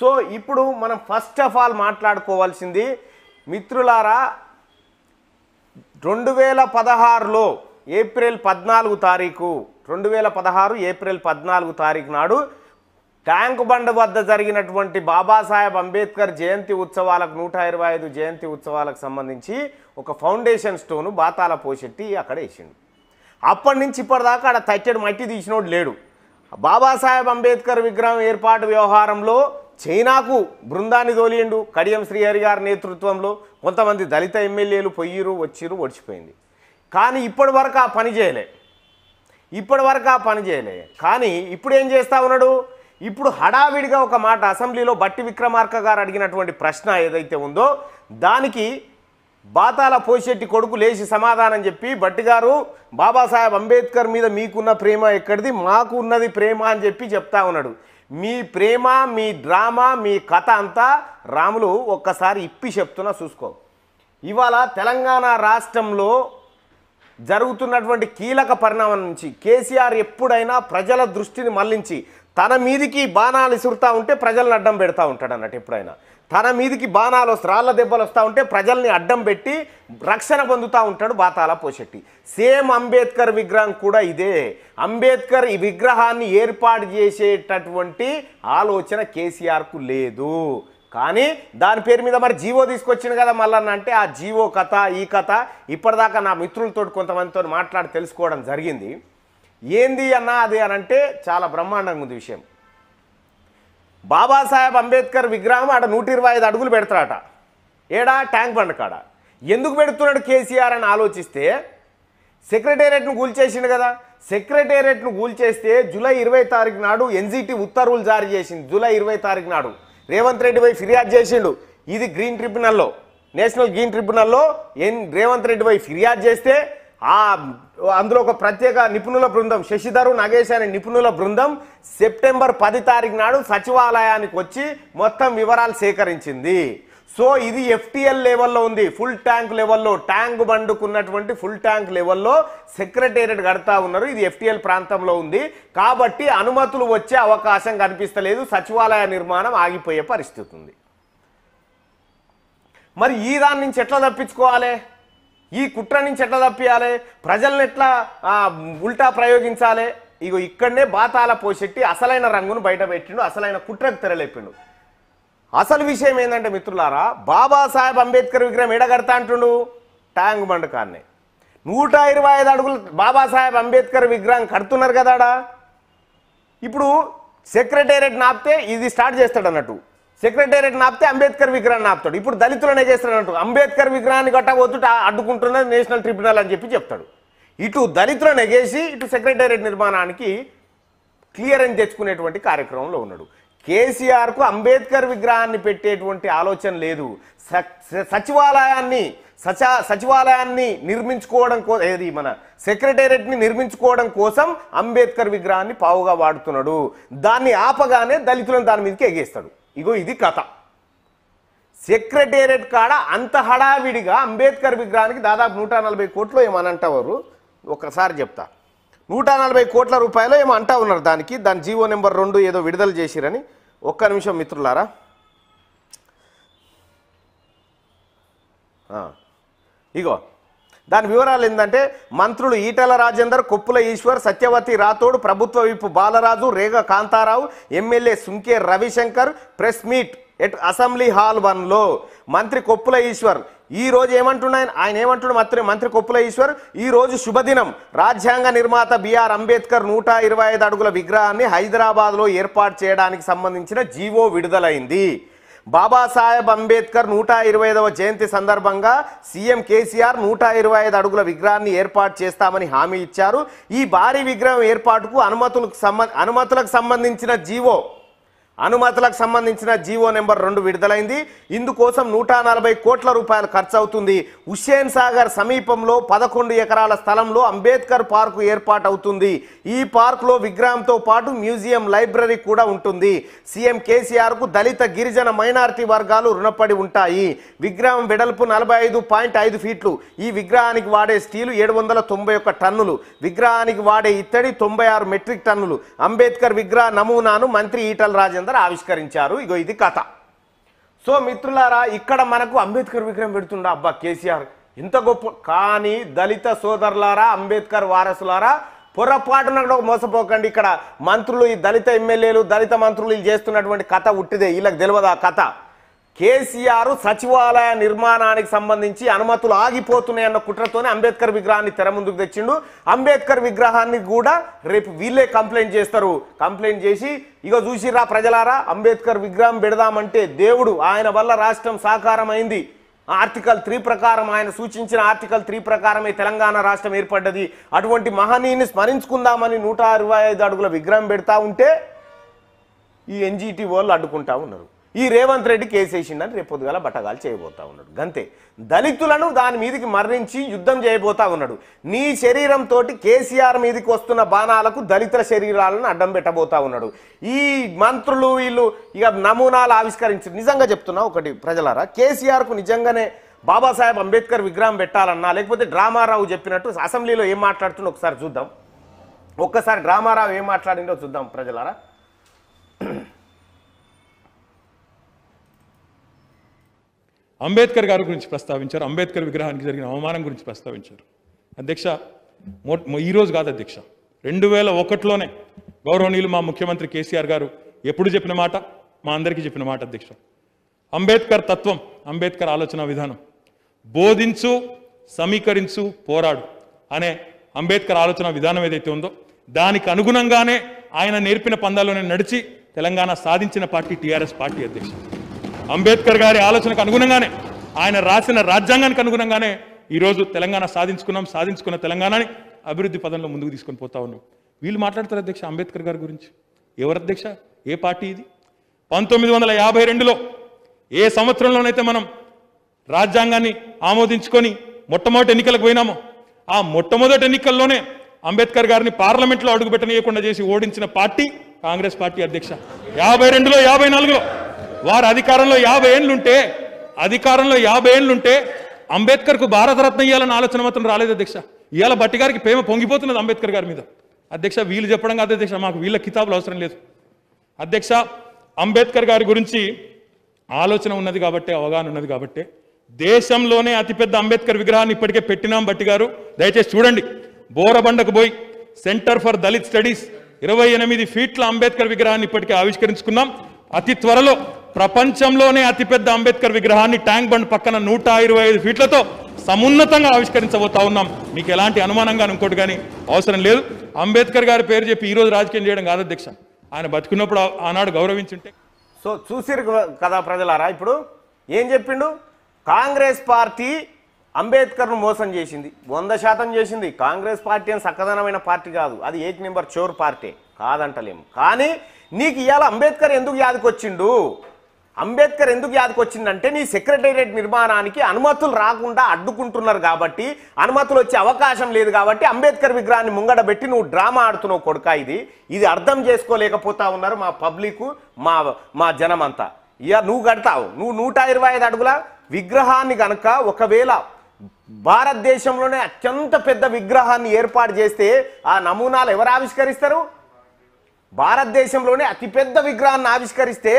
so ఇప్పుడు మనం first of all మాట్లాడుకోవాల్సింది మిత్రులారా రెండు వేల పదహారులో ఏప్రిల్ పద్నాలుగు తారీఖు రెండు వేల పదహారు ఏప్రిల్ పద్నాలుగు తారీఖు నాడు ట్యాంక్ బండ్ వద్ద జరిగినటువంటి బాబాసాహెబ్ అంబేద్కర్ జయంతి ఉత్సవాలకు నూట ఇరవై ఐదు జయంతి ఉత్సవాలకు సంబంధించి ఒక ఫౌండేషన్ స్టోను బాతాల పోషెట్టి అక్కడ వేసిండు అప్పటి నుంచి ఇప్పటిదాకా అక్కడ తట్టెడు మట్టి తీసినోడు లేడు బాబాసాహెబ్ అంబేద్కర్ విగ్రహం ఏర్పాటు వ్యవహారంలో చైనాకు బృందాన్ని తోలిండు కడియం శ్రీహరి గారి నేతృత్వంలో కొంతమంది దళిత ఎమ్మెల్యేలు పొయ్యిరు వచ్చిరు ఒడిచిపోయింది కానీ ఇప్పటి వరకు ఆ పని చేయలే ఇప్పటి వరకు ఆ పని చేయలే కానీ ఇప్పుడు ఏం చేస్తా ఉన్నాడు ఇప్పుడు హడావిడిగా ఒక మాట అసెంబ్లీలో బట్టి విక్రమార్క గారు అడిగినటువంటి ప్రశ్న ఏదైతే ఉందో దానికి బాతాల పోషెట్టి కొడుకు లేచి సమాధానం చెప్పి బట్టి గారు బాబాసాహెబ్ అంబేద్కర్ మీద మీకున్న ప్రేమ ఎక్కడిది మాకు ఉన్నది ప్రేమ అని చెప్పి చెప్తా ఉన్నాడు మీ ప్రేమ మీ డ్రామా మీ కథ అంతా రాములు ఒక్కసారి ఇప్పి చెప్తున్నా చూసుకో ఇవాళ తెలంగాణ రాష్ట్రంలో జరుగుతున్నటువంటి కీలక పరిణామం నుంచి కేసీఆర్ ఎప్పుడైనా ప్రజల దృష్టిని మళ్లించి తన మీదికి బాణాలు ఇసురుతూ ఉంటే ప్రజలను అడ్డం పెడతా ఉంటాడు అన్నట్టు ఎప్పుడైనా తన మీదికి బాణాలు రాళ్ళ దెబ్బలు వస్తూ ఉంటే ప్రజల్ని అడ్డం పెట్టి రక్షణ పొందుతూ ఉంటాడు బాతాల పోశెట్టి సేమ్ అంబేద్కర్ విగ్రహం కూడా ఇదే అంబేద్కర్ ఈ విగ్రహాన్ని ఏర్పాటు చేసేటటువంటి ఆలోచన కేసీఆర్కు లేదు కానీ దాని పేరు మీద మరి జీవో తీసుకొచ్చింది కదా మళ్ళీ అంటే ఆ జీవో కథ ఈ కథ ఇప్పటిదాకా నా మిత్రులతో కొంతమందితో మాట్లాడి తెలుసుకోవడం జరిగింది ఏంది అన్నా అది అని అంటే చాలా బ్రహ్మాండంగా ఉంది విషయం బాబాసాహెబ్ అంబేద్కర్ విగ్రహం ఆడ నూట ఇరవై ఐదు అడుగులు పెడతాడట ఏడా ట్యాంక్ బండ్ కాడ ఎందుకు పెడుతున్నాడు కేసీఆర్ అని ఆలోచిస్తే సెక్రటేరియట్ను కూల్చేసిండు కదా సెక్రటేరియట్ను కూల్చేస్తే జూలై ఇరవై తారీఖు నాడు ఎన్జిటి ఉత్తర్వులు జారీ చేసింది జూలై ఇరవై తారీఖు నాడు రేవంత్ రెడ్డి పై ఫిర్యాదు చేసిండు ఇది గ్రీన్ ట్రిబ్యునల్లో నేషనల్ గ్రీన్ ట్రిబ్యునల్లో ఎన్ రేవంత్ రెడ్డి పై ఫిర్యాదు చేస్తే ఆ అందులో ఒక ప్రత్యేక నిపుణుల బృందం శశిధరు నగేష్ అనే నిపుణుల బృందం సెప్టెంబర్ పది తారీఖు నాడు సచివాలయానికి వచ్చి మొత్తం వివరాలు సేకరించింది సో ఇది ఎఫ్టీఎల్ లెవెల్లో ఉంది ఫుల్ ట్యాంక్ లెవెల్లో ట్యాంక్ బండుకున్నటువంటి ఫుల్ ట్యాంక్ లెవెల్లో సెక్రటేరియట్ కడతా ఉన్నారు ఇది ఎఫ్టీఎల్ ప్రాంతంలో ఉంది కాబట్టి అనుమతులు వచ్చే అవకాశం కనిపిస్తలేదు సచివాలయ నిర్మాణం ఆగిపోయే పరిస్థితి ఉంది మరి ఈ దాని నుంచి ఎట్లా తప్పించుకోవాలి ఈ కుట్ర నుంచి ఎట్లా తప్పియాలి ప్రజల్ని ఎట్లా ఉల్టా ప్రయోగించాలి ఇగో ఇక్కడనే బాతాల పోషెట్టి అసలైన రంగును బయట పెట్టిండు అసలైన కుట్రకు తెరలేపిండు అసలు విషయం ఏంటంటే మిత్రులారా బాబాసాహెబ్ అంబేద్కర్ విగ్రహం ఎడగడతా అంటుండు ట్యాంగ్ బండ్ కాన్నే నూట ఇరవై ఐదు అడుగులు బాబాసాహెబ్ అంబేద్కర్ విగ్రహం కడుతున్నారు కదాడా ఇప్పుడు సెక్రటేరియట్ నాపితే ఇది స్టార్ట్ చేస్తాడు అన్నట్టు సెక్రటేరియట్ నాపితే అంబేద్కర్ విగ్రహాన్ని నాపుతాడు ఇప్పుడు దళితులనే చేస్తున్నాడు అంబేద్కర్ విగ్రహాన్ని గట్టా వద్దు అడ్డుకుంటున్నది నేషనల్ ట్రిబ్యునల్ అని చెప్పి చెప్తాడు ఇటు దళితులను ఎగేసి ఇటు సెక్రటేరియట్ నిర్మాణానికి క్లియరెన్స్ తెచ్చుకునేటువంటి కార్యక్రమంలో ఉన్నాడు కేసీఆర్కు అంబేద్కర్ విగ్రహాన్ని పెట్టేటువంటి ఆలోచన లేదు సచివాలయాన్ని సచ సచివాలయాన్ని నిర్మించుకోవడం కో ఏది మన సెక్రటేరియట్ని నిర్మించుకోవడం కోసం అంబేద్కర్ విగ్రహాన్ని పావుగా వాడుతున్నాడు దాన్ని ఆపగానే దళితులను దాని మీదకి ఎగేస్తాడు ఇగో ఇది కథ సెక్రటేరియట్ కాడ అంత హడావిడిగా అంబేద్కర్ విగ్రహానికి దాదాపు నూట నలభై కోట్లు ఏమనంటవారు ఒకసారి చెప్తా నూట నలభై కోట్ల రూపాయలు ఏమో అంటా ఉన్నారు దానికి దాని జీవో నెంబర్ రెండు ఏదో విడుదల చేసిరని ఒక్క నిమిషం మిత్రులారా ఇగో దాని వివరాలు ఏంటంటే మంత్రులు ఈటల రాజేందర్ కొప్పుల ఈశ్వర్ సత్యవతి రాథోడ్ ప్రభుత్వ whip Balaraju Rega Kantharao MLA Sunke Ravishankar press meet at assembly hall వన్లో మంత్రి కొప్పుల ఈశ్వర్ ఈ రోజు ఏమంటున్నాయి ఆయన ఏమంటున్నాడు మంత్రి మంత్రి కొప్పుల ఈశ్వర్ ఈ రోజు శుభదినం రాజ్యాంగ నిర్మాత బిఆర్ అంబేద్కర్ నూట ఇరవై ఐదు అడుగుల విగ్రహాన్ని హైదరాబాద్లో ఏర్పాటు చేయడానికి సంబంధించిన జీవో విడుదలైంది బాబాసాహెబ్ అంబేద్కర్ నూట ఇరవై ఐదవ జయంతి సందర్భంగా సీఎం కేసీఆర్ నూట ఇరవై ఐదు అడుగుల విగ్రహాన్ని ఏర్పాటు చేస్తామని హామీ ఇచ్చారు ఈ భారీ విగ్రహం ఏర్పాటుకు అనుమతులకు సంబంధ అనుమతులకు సంబంధించిన జీవో అనుమతులకు సంబంధించిన జీవో నెంబర్ రెండు విడుదలైంది ఇందుకోసం నూట నలభై కోట్ల రూపాయలు ఖర్చు అవుతుంది హుస్సేన్ సాగర్ సమీపంలో పదకొండు ఎకరాల స్థలంలో అంబేద్కర్ పార్కు ఏర్పాటవుతుంది ఈ పార్కులో విగ్రహంతో పాటు మ్యూజియం లైబ్రరీ కూడా ఉంటుంది సీఎం కేసీఆర్ కు దళిత గిరిజన మైనారిటీ వర్గాలు రుణపడి ఉంటాయి విగ్రహం వెడల్పు నలభై ఐదు పాయింట్ ఐదు ఫీట్లు ఈ విగ్రహానికి వాడే స్టీలు ఏడు వందల తొంభై ఒక్క టన్నులు విగ్రహానికి వాడే ఇత్తడి తొంభై ఆరు మెట్రిక్ టన్నులు అంబేద్కర్ విగ్రహ నమూనాను మంత్రి ఈటల రాజేంద్ర అని ఆవిష్కరించారు ఇగో ఇది కథ సో మిత్రులారా ఇక్కడ మనకు అంబేద్కర్ విగ్రహం పెడుతుండ అబ్బా కేసీఆర్ ఇంత గొప్ప కానీ దళిత సోదరులారా అంబేద్కర్ వారసులారా పొరపాటున కూడా మోసపోకండి ఇక్కడ మంత్రులు ఈ దళిత ఎమ్మెల్యేలు దళిత మంత్రులు చేస్తున్నటువంటి కథ ఉట్టిదే వీళ్ళకి తెలియదు ఆ కథ కేసీఆర్ సచివాలయ నిర్మాణానికి సంబంధించి అనుమతులు ఆగిపోతున్నాయన్న కుట్రతోనే అంబేద్కర్ విగ్రహాన్ని తెర ముందుకు తెచ్చిండు అంబేద్కర్ విగ్రహాన్ని కూడా రేపు వీళ్ళే కంప్లైంట్ చేస్తారు కంప్లైంట్ చేసి ఇక చూసిరా ప్రజలారా అంబేద్కర్ విగ్రహం పెడదామంటే దేవుడు ఆయన వల్ల రాష్ట్రం సాకారం అయింది ఆర్టికల్ త్రీ ప్రకారం ఆయన సూచించిన ఆర్టికల్ త్రీ ప్రకారమే తెలంగాణ రాష్ట్రం ఏర్పడ్డది అటువంటి మహనీయుని స్మరించుకుందామని నూట అరవై ఐదు అడుగుల విగ్రహం పెడతా ఉంటే ఈ ఎన్జిటి వాళ్ళు అడ్డుకుంటా ఉన్నారు ఈ రేవంత్ రెడ్డి రేపు రేపొద్దుగాల బట్టగాలు చేయబోతా ఉన్నాడు గంతే దళితులను దాని మీదకి మరణించి యుద్ధం చేయబోతా ఉన్నాడు నీ శరీరంతో కేసీఆర్ మీదకి వస్తున్న బాణాలకు దళితుల శరీరాలను అడ్డం పెట్టబోతా ఉన్నాడు ఈ మంత్రులు వీళ్ళు ఇక నమూనాలు ఆవిష్కరించి నిజంగా చెప్తున్నా ఒకటి ప్రజలారా కేసీఆర్కు నిజంగానే బాబాసాహెబ్ అంబేద్కర్ విగ్రహం పెట్టాలన్నా లేకపోతే డ్రామారావు చెప్పినట్టు అసెంబ్లీలో ఏం మాట్లాడుతుండో ఒకసారి చూద్దాం ఒక్కసారి డ్రామారావు ఏం మాట్లాడిందో చూద్దాం ప్రజలారా అంబేద్కర్ గారి గురించి ప్రస్తావించారు అంబేద్కర్ విగ్రహానికి జరిగిన అవమానం గురించి ప్రస్తావించారు అధ్యక్ష ఈరోజు కాదు అధ్యక్ష రెండు వేల ఒకటిలోనే గౌరవనీయులు మా ముఖ్యమంత్రి కేసీఆర్ గారు ఎప్పుడు చెప్పిన మాట మా అందరికీ చెప్పిన మాట అధ్యక్ష అంబేద్కర్ తత్వం అంబేద్కర్ ఆలోచన విధానం బోధించు సమీకరించు పోరాడు అనే అంబేద్కర్ ఆలోచన విధానం ఏదైతే ఉందో దానికి అనుగుణంగానే ఆయన నేర్పిన పందాలోనే నడిచి తెలంగాణ సాధించిన పార్టీ టీఆర్ఎస్ పార్టీ అధ్యక్షుడు అంబేద్కర్ గారి ఆలోచనకు అనుగుణంగానే ఆయన రాసిన రాజ్యాంగానికి అనుగుణంగానే ఈరోజు తెలంగాణ సాధించుకున్నాం సాధించుకున్న తెలంగాణని అభివృద్ధి పదంలో ముందుకు తీసుకొని పోతా ఉన్నాం వీళ్ళు మాట్లాడతారు అధ్యక్ష అంబేద్కర్ గారి గురించి ఎవరు అధ్యక్ష ఏ పార్టీ ఇది పంతొమ్మిది వందల యాభై రెండులో ఏ సంవత్సరంలోనైతే మనం రాజ్యాంగాన్ని ఆమోదించుకొని మొట్టమొదటి ఎన్నికలకు పోయినామో ఆ మొట్టమొదటి ఎన్నికల్లోనే అంబేద్కర్ గారిని పార్లమెంట్లో అడుగుపెట్టనీయకుండా చేసి ఓడించిన పార్టీ కాంగ్రెస్ పార్టీ అధ్యక్ష యాభై రెండులో యాభై నాలుగులో వారు అధికారంలో యాభై ఏళ్ళుంటే అధికారంలో యాభై ఏళ్ళుంటే అంబేద్కర్కు భారతరత్న ఇవ్వాలని ఆలోచన మాత్రం రాలేదు అధ్యక్ష ఇవాళ బట్టి గారికి ప్రేమ పొంగిపోతున్నది అంబేద్కర్ గారి మీద అధ్యక్ష వీళ్ళు చెప్పడం కాదు అధ్యక్ష మాకు వీళ్ళ కితాబులు అవసరం లేదు అధ్యక్ష అంబేద్కర్ గారి గురించి ఆలోచన ఉన్నది కాబట్టి అవగాహన ఉన్నది కాబట్టి దేశంలోనే అతిపెద్ద అంబేద్కర్ విగ్రహాన్ని ఇప్పటికే పెట్టినాం బట్టి గారు దయచేసి చూడండి బోరబండకు పోయి సెంటర్ ఫర్ దళిత్ స్టడీస్ ఇరవై ఎనిమిది ఫీట్ల అంబేద్కర్ విగ్రహాన్ని ఇప్పటికే ఆవిష్కరించుకున్నాం అతి త్వరలో ప్రపంచంలోనే అతిపెద్ద అంబేద్కర్ విగ్రహాన్ని ట్యాంక్ బండ్ పక్కన నూట ఇరవై ఐదు ఫీట్లతో సమున్నతంగా ఆవిష్కరించబోతా ఉన్నాం మీకు ఎలాంటి అనుమానంగా ఇంకోటి కానీ అవసరం లేదు అంబేద్కర్ గారి పేరు చెప్పి ఈరోజు రాజకీయం చేయడం కాదు అధ్యక్ష ఆయన బతుకున్నప్పుడు ఆనాడు గౌరవించుంటే సో చూసిరు కదా ప్రజలారా ఇప్పుడు ఏం చెప్పిండు కాంగ్రెస్ పార్టీ అంబేద్కర్ను మోసం చేసింది వంద శాతం చేసింది కాంగ్రెస్ పార్టీ అని సక్కదనమైన పార్టీ కాదు అది ఏక్ నెంబర్ చోర్ పార్టీ కాదంటలేము కానీ నీకు ఇవాళ అంబేద్కర్ ఎందుకు యాదకొచ్చిండు అంబేద్కర్ ఎందుకు వచ్చిందంటే నీ సెక్రటేరియట్ నిర్మాణానికి అనుమతులు రాకుండా అడ్డుకుంటున్నారు కాబట్టి అనుమతులు వచ్చే అవకాశం లేదు కాబట్టి అంబేద్కర్ విగ్రహాన్ని ముంగడ పెట్టి నువ్వు డ్రామా ఆడుతున్నావు కొడుక ఇది ఇది అర్థం చేసుకోలేకపోతా ఉన్నారు మా పబ్లిక్ మా మా జనమంతా ఇక నువ్వు కడతావు నువ్వు నూట ఇరవై ఐదు అడుగుల విగ్రహాన్ని కనుక ఒకవేళ భారతదేశంలోనే అత్యంత పెద్ద విగ్రహాన్ని ఏర్పాటు చేస్తే ఆ నమూనాలు ఎవరు ఆవిష్కరిస్తారు భారతదేశంలోనే అతిపెద్ద విగ్రహాన్ని ఆవిష్కరిస్తే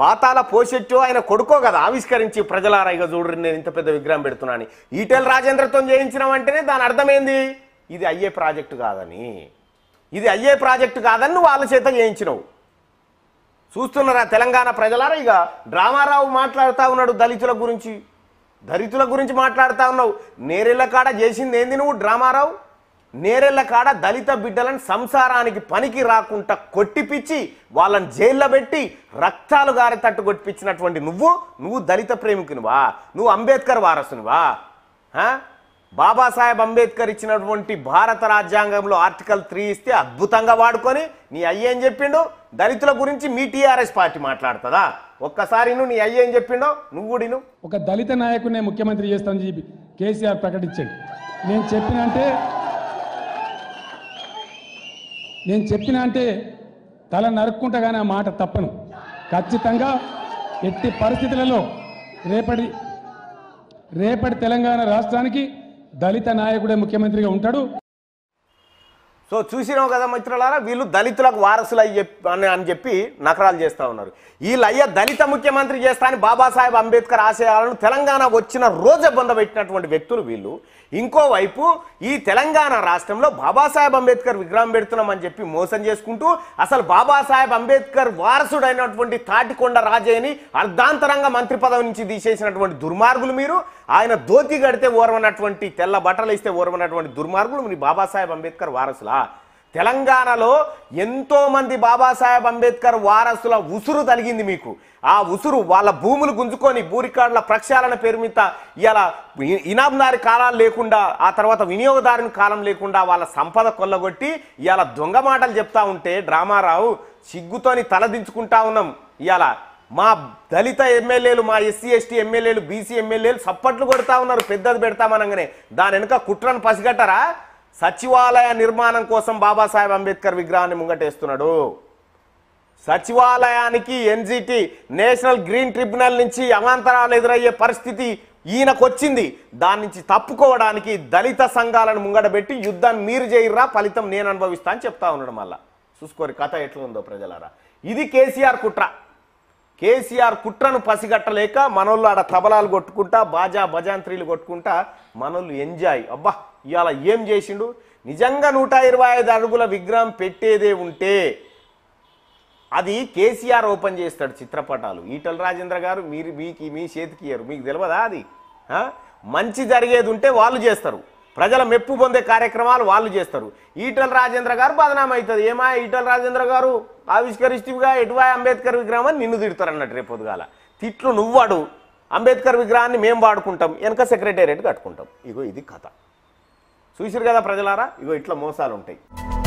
బాతాల పోషెట్టు ఆయన కొడుకో కదా ఆవిష్కరించి ప్రజలారా ఇక చూడరు నేను ఇంత పెద్ద విగ్రహం పెడుతున్నాను ఈటెల్ రాజేంద్రతో చేయించడం అంటేనే దాని అర్థమైంది ఇది అయ్యే ప్రాజెక్టు కాదని ఇది అయ్యే ప్రాజెక్టు కాదని వాళ్ళ చేత చేయించినవు చూస్తున్నారా తెలంగాణ ప్రజలారా ఇక డ్రామారావు మాట్లాడుతూ ఉన్నాడు దళితుల గురించి దళితుల గురించి మాట్లాడుతూ ఉన్నావు నేరెళ్ళ కాడ చేసింది ఏంది నువ్వు డ్రామారావు నేరెళ్ల కాడ దళిత బిడ్డలను సంసారానికి పనికి రాకుండా కొట్టిపిచ్చి వాళ్ళని జైల్లో పెట్టి రక్తాలు గారి తట్టు కొట్టిపించినటువంటి నువ్వు నువ్వు దళిత ప్రేమికునివా నువ్వు అంబేద్కర్ వారసునివా బాబాసాహెబ్ అంబేద్కర్ ఇచ్చినటువంటి భారత రాజ్యాంగంలో ఆర్టికల్ త్రీ ఇస్తే అద్భుతంగా వాడుకొని నీ అయ్యేం చెప్పిండు దళితుల గురించి మీ టీఆర్ఎస్ పార్టీ మాట్లాడుతుందా ఒక్కసారి నువ్వు నీ అయ్యేం చెప్పిండు నువ్వు కూడా ఒక దళిత నాయకునే ముఖ్యమంత్రి చేస్తాను చెప్పి కేసీఆర్ ప్రకటించండి నేను చెప్పినంటే నేను చెప్పిన అంటే తల నరుక్కుంటగానే ఆ మాట తప్పను ఖచ్చితంగా ఎట్టి పరిస్థితులలో రేపటి రేపటి తెలంగాణ రాష్ట్రానికి దళిత నాయకుడే ముఖ్యమంత్రిగా ఉంటాడు సో చూసినావు కదా మిత్రులారా వీళ్ళు దళితులకు వారసులు అయ్యి అని అని చెప్పి నకరాలు చేస్తూ ఉన్నారు వీళ్ళు అయ్యా దళిత ముఖ్యమంత్రి చేస్తా అని బాబాసాహెబ్ అంబేద్కర్ ఆశయాలను తెలంగాణ వచ్చిన రోజే బంద పెట్టినటువంటి వ్యక్తులు వీళ్ళు ఇంకోవైపు ఈ తెలంగాణ రాష్ట్రంలో బాబాసాహెబ్ అంబేద్కర్ విగ్రహం పెడుతున్నామని చెప్పి మోసం చేసుకుంటూ అసలు బాబాసాహెబ్ అంబేద్కర్ వారసుడైనటువంటి తాటికొండ రాజయ్యని అర్ధాంతరంగా మంత్రి పదవి నుంచి తీసేసినటువంటి దుర్మార్గులు మీరు ఆయన దోతి గడితే ఓర్వనటువంటి తెల్ల బట్టలు ఇస్తే ఓర్వనటువంటి దుర్మార్గులు మీ బాబాసాహెబ్ అంబేద్కర్ వారసులా తెలంగాణలో ఎంతోమంది బాబాసాహెబ్ అంబేద్కర్ వారసుల ఉసురు తలిగింది మీకు ఆ ఉసురు వాళ్ళ భూములు గుంజుకొని భూరికాడ్ల ప్రక్షాళన పేరు మీద ఇలా ఇనాబ్దారి కాలాలు లేకుండా ఆ తర్వాత వినియోగదారుని కాలం లేకుండా వాళ్ళ సంపద కొల్లగొట్టి ఇలా దొంగ మాటలు చెప్తా ఉంటే డ్రామారావు సిగ్గుతోని తలదించుకుంటా ఉన్నాం ఇలా మా దళిత ఎమ్మెల్యేలు మా ఎస్సీ ఎస్టీ ఎమ్మెల్యేలు బీసీ ఎమ్మెల్యేలు సప్పట్లు కొడతా ఉన్నారు పెద్దది పెడతామనగానే దాని వెనుక కుట్రను పసిగట్టరా సచివాలయ నిర్మాణం కోసం బాబాసాహెబ్ అంబేద్కర్ విగ్రహాన్ని ముంగటేస్తున్నాడు సచివాలయానికి ఎన్జిటి నేషనల్ గ్రీన్ ట్రిబ్యునల్ నుంచి అవాంతరాలు ఎదురయ్యే పరిస్థితి ఈయనకొచ్చింది దాని నుంచి తప్పుకోవడానికి దళిత సంఘాలను ముంగడబెట్టి యుద్ధాన్ని మీరు చేయర్రా ఫలితం నేను అనుభవిస్తా అని చెప్తా ఉన్నాడు మళ్ళా చూసుకోరు కథ ఎట్లుందో ప్రజలారా ఇది కేసీఆర్ కుట్ర కేసీఆర్ కుట్రను పసిగట్టలేక మనోళ్ళు ఆడ తబలాలు కొట్టుకుంటా బాజా భజాంత్రీలు కొట్టుకుంటా మనోళ్ళు ఎంజాయ్ అబ్బా ఇవాళ ఏం చేసిండు నిజంగా నూట ఇరవై ఐదు అడుగుల విగ్రహం పెట్టేదే ఉంటే అది కేసీఆర్ ఓపెన్ చేస్తాడు చిత్రపటాలు ఈటల రాజేంద్ర గారు మీరు మీకు మీ చేతికి ఇయ్యరు మీకు తెలియదా అది మంచి జరిగేది ఉంటే వాళ్ళు చేస్తారు ప్రజల మెప్పు పొందే కార్యక్రమాలు వాళ్ళు చేస్తారు ఈటల రాజేంద్ర గారు బదనాం అవుతుంది ఏమా ఈటల రాజేంద్ర గారు ఆవిష్కరిస్టివిగా ఎటువై అంబేద్కర్ విగ్రహం అని నిన్ను తిడతారు అన్నట్టు పొద్దుగాల తిట్లు నువ్వాడు అంబేద్కర్ విగ్రహాన్ని మేము వాడుకుంటాం వెనక సెక్రటేరియట్ కట్టుకుంటాం ఇగో ఇది కథ చూసారు కదా ప్రజలారా ఇగో ఇట్లా మోసాలు ఉంటాయి